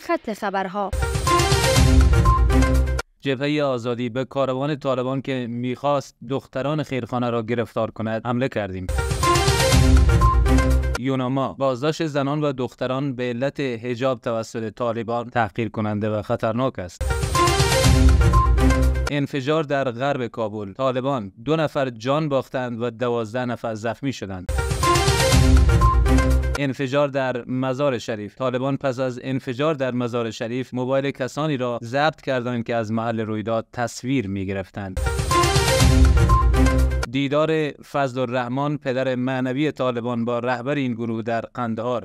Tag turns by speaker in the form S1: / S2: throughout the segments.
S1: خط خبرها جبهه آزادی به کاروان طالبان که میخواست دختران خیرخانه را گرفتار کند حمله کردیم یوناما بازداشت زنان و دختران به علت هجاب توسط طالبان تحقیر کننده و خطرناک است انفجار در غرب کابل طالبان دو نفر جان باختند و دوازده نفر زخمی شدند انفجار در مزار شریف طالبان پس از انفجار در مزار شریف موبایل کسانی را ضبط کردند که از محل رویداد تصویر می گرفتند. دیدار فضل الرحمن پدر معنوی طالبان با رهبر این گروه در قندهار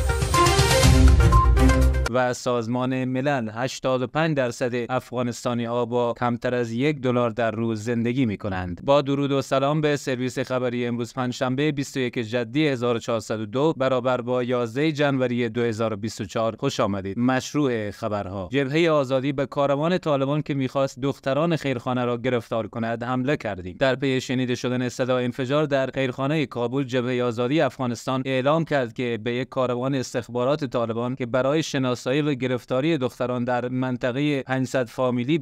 S1: و سازمان ملل 85 درصد افغانستانی ها با کمتر از یک دلار در روز زندگی می کنند با درود و سلام به سرویس خبری امروز پنجشنبه 21 جدی 1402 برابر با 11 جنوری 2024 خوش آمدید مشروع خبرها جبهه آزادی به کاروان طالبان که میخواست دختران خیرخانه را گرفتار کند حمله کردیم در پی شنیده شدن صدا انفجار در خیرخانه کابل جبهه آزادی افغانستان اعلام کرد که به یک کاروان استخبارات طالبان که برای شناس و گرفتاری دختران در منطقه 500 فامیلی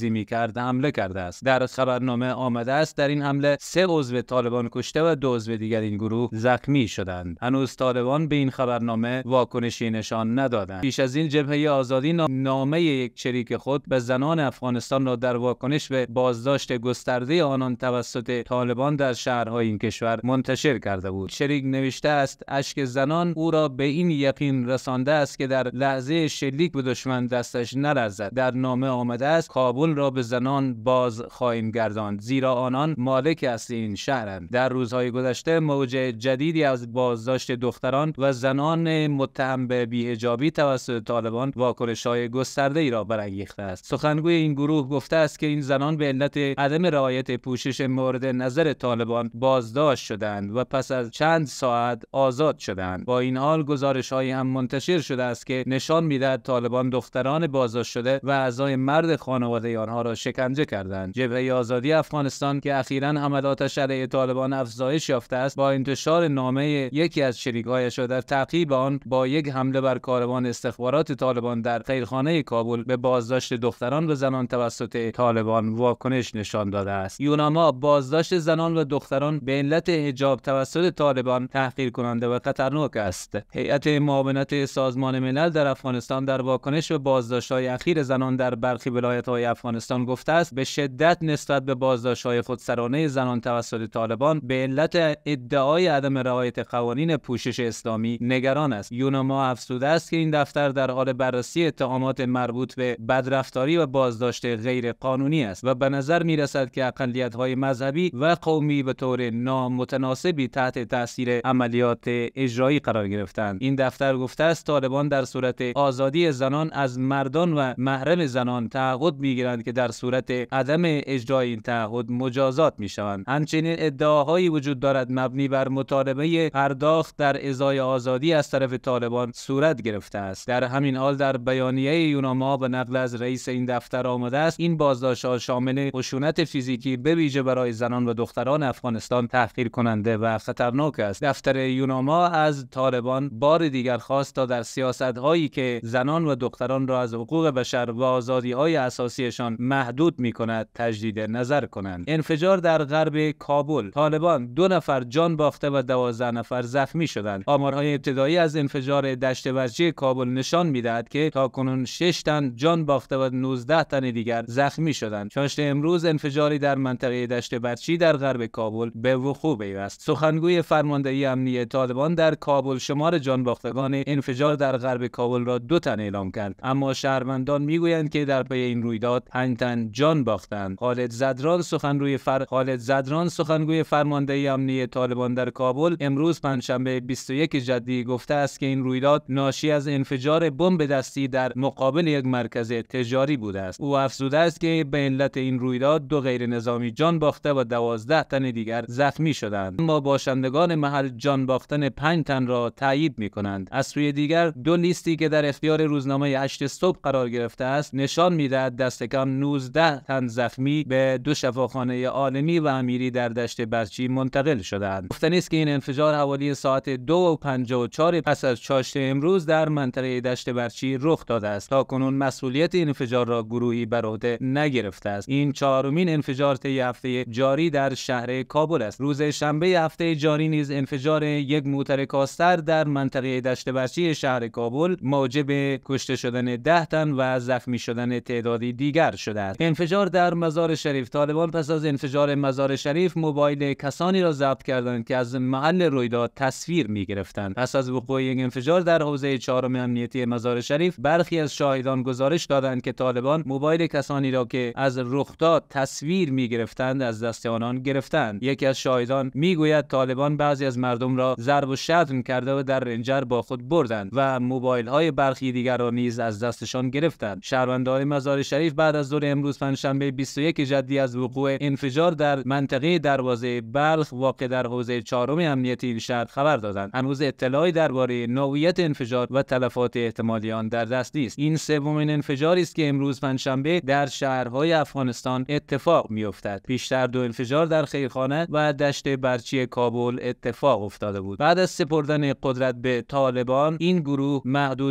S1: می میکرد حمله کرده است در خبرنامه آمده است در این حمله سه عضو طالبان کشته و دو عضو دیگر این گروه زخمی شدند هنوز طالبان به این خبرنامه واکنشی نشان ندادند پیش از این جبهه آزادی نامه یک چریک خود به زنان افغانستان را در واکنش به بازداشت گسترده آنان توسط طالبان در شهرهای این کشور منتشر کرده بود چریک نوشته است اشک زنان او را به این یقین رسانده است که در لحظه شلیک به دشمن دستش نرزد. در نامه آمده است کابل را به زنان باز خواهیم گرداند زیرا آنان مالک اصلی این شهرند در روزهای گذشته موج جدیدی از بازداشت دختران و زنان متهم به بیهجابی توسط طالبان واکنش های گسترده ای را برانگیخته است سخنگوی این گروه گفته است که این زنان به علت عدم رعایت پوشش مورد نظر طالبان بازداشت شدند و پس از چند ساعت آزاد شدند با این حال گزارش هم منتشر شده است که نشان میدهد طالبان دختران بازداشت شده و اعضای مرد خانواده آنها را شکنجه کردند جبهه آزادی افغانستان که اخیرا حملاتش علیه طالبان افزایش یافته است با انتشار نامه یکی از شریکهایش را در تعقیب آن با یک حمله بر کاروان استخبارات طالبان در خیرخانه کابل به بازداشت دختران و زنان توسط طالبان واکنش نشان داده است یوناما بازداشت زنان و دختران به علت حجاب توسط طالبان تحقیر کننده و خطرناک است هیئت معاونت سازمان ملل در افغانستان در واکنش به بازداشت‌های اخیر زنان در برخی ولایت‌های افغانستان گفته است به شدت نسبت به بازداشت‌های خودسرانه زنان توسط طالبان به علت ادعای عدم رعایت قوانین پوشش اسلامی نگران است یونما افسوده است که این دفتر در حال بررسی اتهامات مربوط به بدرفتاری و بازداشت غیر قانونی است و به نظر می رسد که اقلیت‌های مذهبی و قومی به طور نامتناسبی تحت تاثیر عملیات اجرایی قرار گرفتند این دفتر گفته است طالبان در صورت آزادی زنان از مردان و محرم زنان تعهد میگیرند که در صورت عدم اجرای این تعهد مجازات میشوند همچنین ادعاهایی وجود دارد مبنی بر مطالبه پرداخت در ازای آزادی از طرف طالبان صورت گرفته است در همین حال در بیانیه یوناما به نقل از رئیس این دفتر آمده است این بازداشت شامل خشونت فیزیکی به ویژه برای زنان و دختران افغانستان تحقیر کننده و خطرناک است دفتر یوناما از طالبان بار دیگر خواست تا در سیاست‌های که زنان و دختران را از حقوق بشر و آزادی های اساسیشان محدود می کند تجدید نظر کنند انفجار در غرب کابل طالبان دو نفر جان باخته و دوازده نفر زخمی شدند آمارهای ابتدایی از انفجار دشت ورچی کابل نشان میدهد که تاکنون 6 تن جان باخته و 19 تن دیگر زخمی شدند چاشت امروز انفجاری در منطقه دشت برچی در غرب کابل به وقوع پیوست سخنگوی فرماندهی امنیت طالبان در کابل شمار جان باختگان انفجار در غرب کابل را دو تن اعلام کرد اما شهروندان میگویند که در پی این رویداد پنج تن جان باختند خالد زدران سخنگوی فر خالد زدران سخنگوی فرماندهی امنی طالبان در کابل امروز پنجشنبه 21 جدی گفته است که این رویداد ناشی از انفجار بمب دستی در مقابل یک مرکز تجاری بوده است او افزوده است که به علت این رویداد دو غیر نظامی جان باخته و دوازده تن دیگر زخمی شدند اما باشندگان محل جان باختن پنج تن را تایید می کنند از سوی دیگر دو لیستی که که در اختیار روزنامه هشت صبح قرار گرفته است نشان میدهد دست کم 19 تن زخمی به دو شفاخانه عالمی و امیری در دشت برچی منتقل شدند گفته است که این انفجار حوالی ساعت 2 و 54 پس از چاشت امروز در منطقه دشت برچی رخ داده است تا کنون مسئولیت این انفجار را گروهی بر عهده نگرفته است این چهارمین انفجار طی هفته جاری در شهر کابل است روز شنبه هفته جاری نیز انفجار یک موتر کاستر در منطقه دشت برچی شهر کابل موجب کشته شدن ده تن و زخمی شدن تعدادی دیگر شده است انفجار در مزار شریف طالبان پس از انفجار مزار شریف موبایل کسانی را ضبط کردند که از محل رویداد تصویر می گرفتند پس از وقوع یک انفجار در حوزه چهارم امنیتی مزار شریف برخی از شاهدان گزارش دادند که طالبان موبایل کسانی را که از رخداد تصویر می گرفتند از دست آنان گرفتند یکی از شاهدان میگوید طالبان بعضی از مردم را ضرب و شتم کرده و در رنجر با خود بردند و موبایل های برخی دیگر را نیز از دستشان گرفتند شهروندان مزار شریف بعد از ظهر امروز پنجشنبه 21 جدی از وقوع انفجار در منطقه دروازه بلخ واقع در حوزه چهارم امنیتی این شهر خبر دادند هنوز اطلاعی درباره نوعیت انفجار و تلفات احتمالی آن در دست نیست این سومین انفجاری است که امروز پنجشنبه در شهرهای افغانستان اتفاق میافتد پیشتر دو انفجار در خیرخانه و دشت برچی کابل اتفاق افتاده بود بعد از سپردن قدرت به طالبان این گروه محدود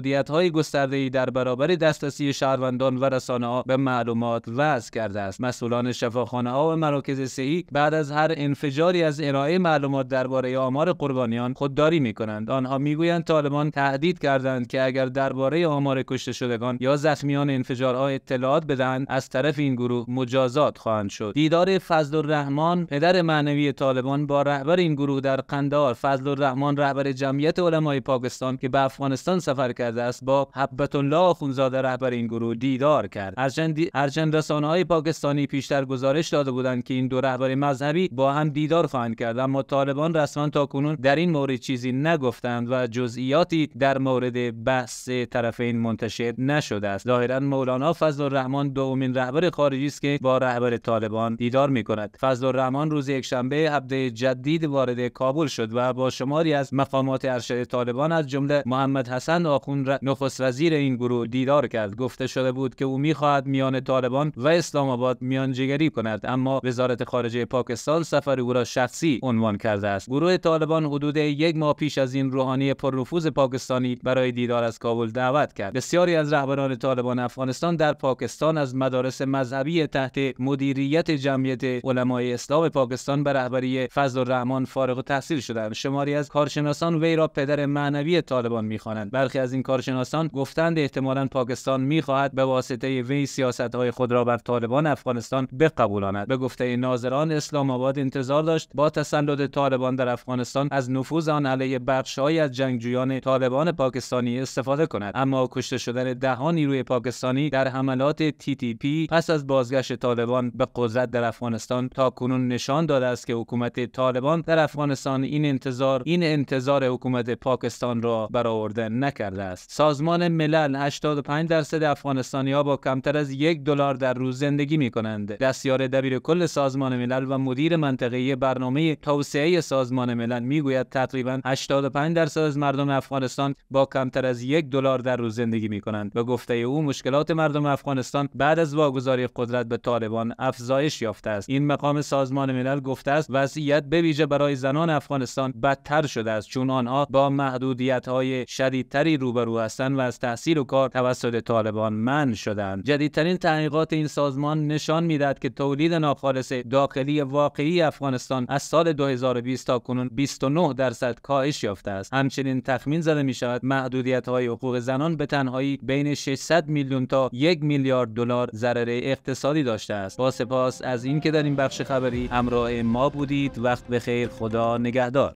S1: گسترده ای در برابر دسترسی شهروندان و رسانه‌ها به معلومات وضع کرده است مسئولان شفاخانه ها و مراکز صحی بعد از هر انفجاری از ارائه معلومات درباره آمار قربانیان خودداری می‌کنند آنها میگویند طالبان تهدید کردند که اگر درباره آمار کشته شدگان یا زخمیان انفجارها اطلاعات بدهند از طرف این گروه مجازات خواهند شد دیدار فضل الرحمن پدر معنوی طالبان با رهبر این گروه در قندار فضل الرحمن رهبر جمعیت علمای پاکستان که به افغانستان سفر کرد کرده است با حبت الله خونزاده رهبر این گروه دیدار کرد هرچند رسانه های پاکستانی پیشتر گزارش داده بودند که این دو رهبر مذهبی با هم دیدار خواهند کرد اما طالبان رسما کنون در این مورد چیزی نگفتند و جزئیاتی در مورد بحث طرفین منتشر نشده است ظاهرا مولانا فضل الرحمن دومین رهبر خارجی است که با رهبر طالبان دیدار می کند فضل الرحمن روز یکشنبه هفته جدید وارد کابل شد و با شماری از مقامات ارشد طالبان از جمله محمد حسن آقون اون نخست وزیر این گروه دیدار کرد گفته شده بود که او میخواهد میان طالبان و اسلام آباد میانجیگری کند اما وزارت خارجه پاکستان سفر او را شخصی عنوان کرده است گروه طالبان حدود یک ماه پیش از این روحانی پرنفوذ پاکستانی برای دیدار از کابل دعوت کرد بسیاری از رهبران طالبان افغانستان در پاکستان از مدارس مذهبی تحت مدیریت جمعیت علمای اسلام پاکستان به رهبری فضل الرحمن فارغ التحصیل شدند شماری از کارشناسان وی را پدر معنوی طالبان میخوانند برخی از این کارشناسان گفتند احتمالا پاکستان میخواهد به واسطه وی سیاستهای خود را بر طالبان افغانستان بقبولاند به گفته ناظران اسلام آباد انتظار داشت با تسلط طالبان در افغانستان از نفوذ آن علیه بخشهایی از جنگجویان طالبان پاکستانی استفاده کند اما کشته شدن دهانی نیروی پاکستانی در حملات TTP پس از بازگشت طالبان به قدرت در افغانستان تا کنون نشان داده است که حکومت طالبان در افغانستان این انتظار این انتظار حکومت پاکستان را برآورده نکرده است سازمان ملل 85 درصد افغانستانی ها با کمتر از یک دلار در روز زندگی می کنند دستیار دبیر کل سازمان ملل و مدیر منطقه برنامه توسعه سازمان ملل میگوید تقریبا 85 درصد از مردم افغانستان با کمتر از یک دلار در روز زندگی می کنند و گفته او مشکلات مردم افغانستان بعد از واگذاری قدرت به طالبان افزایش یافته است این مقام سازمان ملل گفته است وضعیت ویژه برای زنان افغانستان بدتر شده است چون آنها با محدودیت های شدیدتری روبرو دارو هستند و از تحصیل و کار توسط طالبان من شدند جدیدترین تحقیقات این سازمان نشان میدهد که تولید ناخالص داخلی واقعی افغانستان از سال 2020 تا کنون 29 درصد کاهش یافته است همچنین تخمین زده می شود محدودیت های حقوق زنان به تنهایی بین 600 میلیون تا 1 میلیارد دلار ضرر اقتصادی داشته است با سپاس از اینکه در این بخش خبری همراه ما بودید وقت بخیر خدا نگهدار